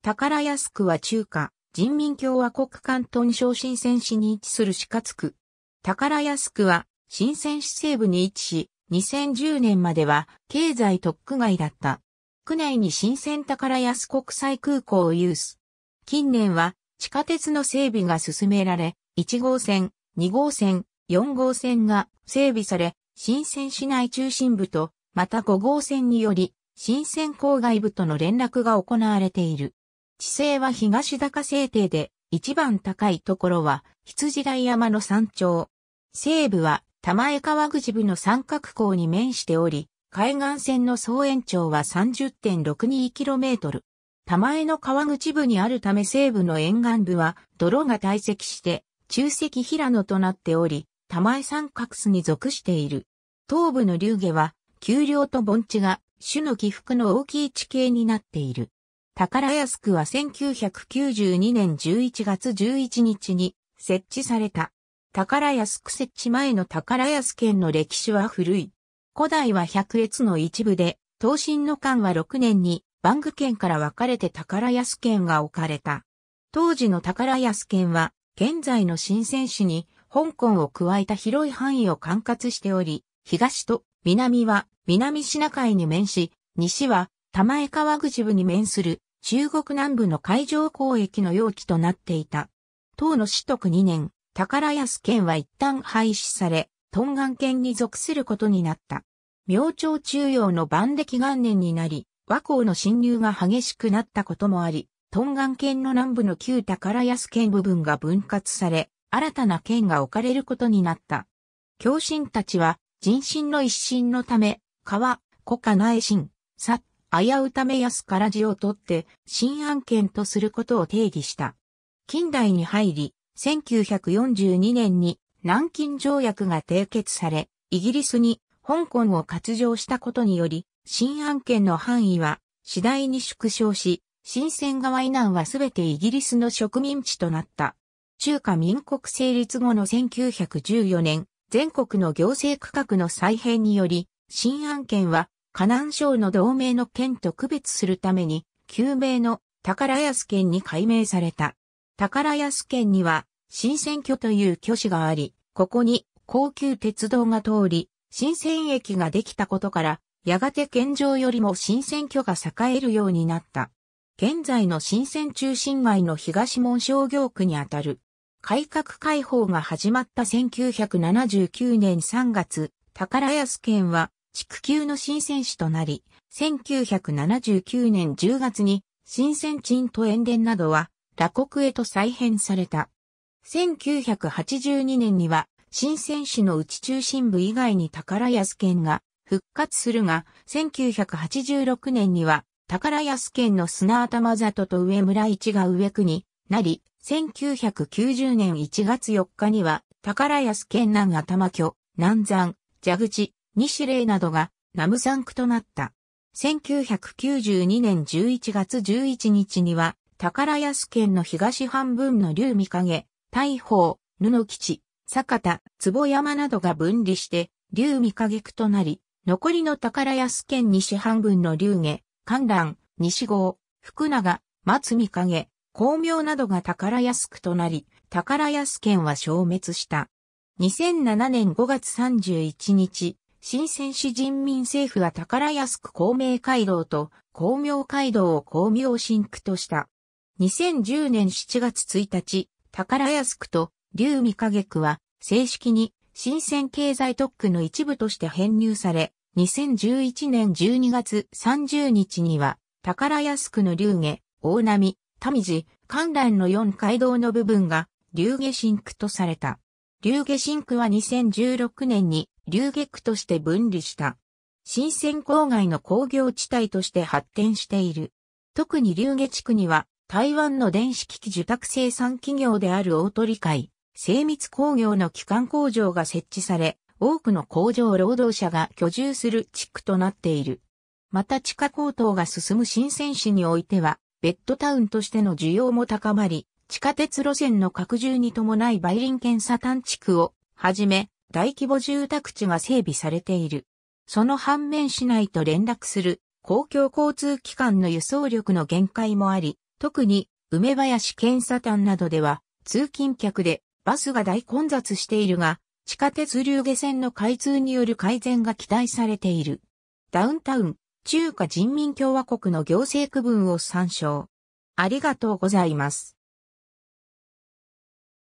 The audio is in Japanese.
宝安区は中華、人民共和国関東省深セン市に位置する四日区。宝安区は、新鮮市西部に位置し、2010年までは経済特区外だった。区内に新鮮宝安国際空港を有す。近年は地下鉄の整備が進められ、1号線、2号線、4号線が整備され、新鮮市内中心部と、また5号線により、新鮮郊外部との連絡が行われている。地勢は東高西低で、一番高いところは、羊台山の山頂。西部は、玉江川口部の三角港に面しており、海岸線の総延長は 30.62km。玉江の川口部にあるため西部の沿岸部は、泥が堆積して、中石平野となっており、玉江三角巣に属している。東部の流下は、丘陵と盆地が、種の起伏の大きい地形になっている。宝安区は1992年11月11日に設置された。宝安区設置前の宝安県の歴史は古い。古代は百越の一部で、東進の間は6年に、番具県から分かれて宝安県が置かれた。当時の宝安県は、現在の新鮮市に、香港を加えた広い範囲を管轄しており、東と南は南シナ海に面し、西は玉江川口部に面する中国南部の海上交易の容器となっていた。唐の市徳2年、宝安県は一旦廃止され、東岸県に属することになった。明朝中央の万暦元年になり、和光の侵入が激しくなったこともあり、東岸県の南部の旧宝安県部分が分割され、新たな県が置かれることになった。教神たちは、人心の一新のため、川、古家内心、薩危うため安から字を取って、新案件とすることを定義した。近代に入り、1942年に南京条約が締結され、イギリスに香港を割譲したことにより、新案件の範囲は次第に縮小し、新鮮側以南はすべてイギリスの植民地となった。中華民国成立後の1914年、全国の行政区画の再編により、新案件は河南省の同盟の県と区別するために、旧名の宝安県に改名された。宝安県には、新選挙という挙手があり、ここに高級鉄道が通り、新鮮駅ができたことから、やがて県上よりも新選挙が栄えるようになった。現在の新選中心街の東門商業区にあたる。改革開放が始まった1979年3月、宝安県は地区級の新選手となり、1979年10月に新戦鎮と塩田などは、羅国へと再編された。1982年には、新戦士の内中心部以外に宝安県が復活するが、1986年には、宝安県の砂頭里と上村市が上区になり、1990年1月4日には、宝安県南頭居、南山、蛇口、西霊などがナムザンクとなった。1992年11月11日には、宝安県の東半分の竜見影、大砲、布吉、坂田、坪山などが分離して、竜見影区となり、残りの宝安県西半分の竜下、観覧、西郷、福永、松見影、光明などが宝安区となり、宝安県は消滅した。2007年5月31日、新鮮市人民政府は宝安区公明街道と公明街道を公明新区とした。2010年7月1日、宝安区と竜見影区は正式に新鮮経済特区の一部として編入され、2011年12月30日には宝安区の竜下、大波、民地、観覧の4街道の部分が竜下新区とされた。竜下新区は2016年に流撃として分離した。新鮮郊外の工業地帯として発展している。特に流下地区には、台湾の電子機器受託生産企業である大鳥会、精密工業の基幹工場が設置され、多くの工場労働者が居住する地区となっている。また地下高騰が進む新鮮市においては、ベッドタウンとしての需要も高まり、地下鉄路線の拡充に伴い梅林検査探地区をはじめ、大規模住宅地が整備されている。その反面市内と連絡する公共交通機関の輸送力の限界もあり、特に梅林検査端などでは通勤客でバスが大混雑しているが、地下鉄流下線の開通による改善が期待されている。ダウンタウン、中華人民共和国の行政区分を参照。ありがとうございます。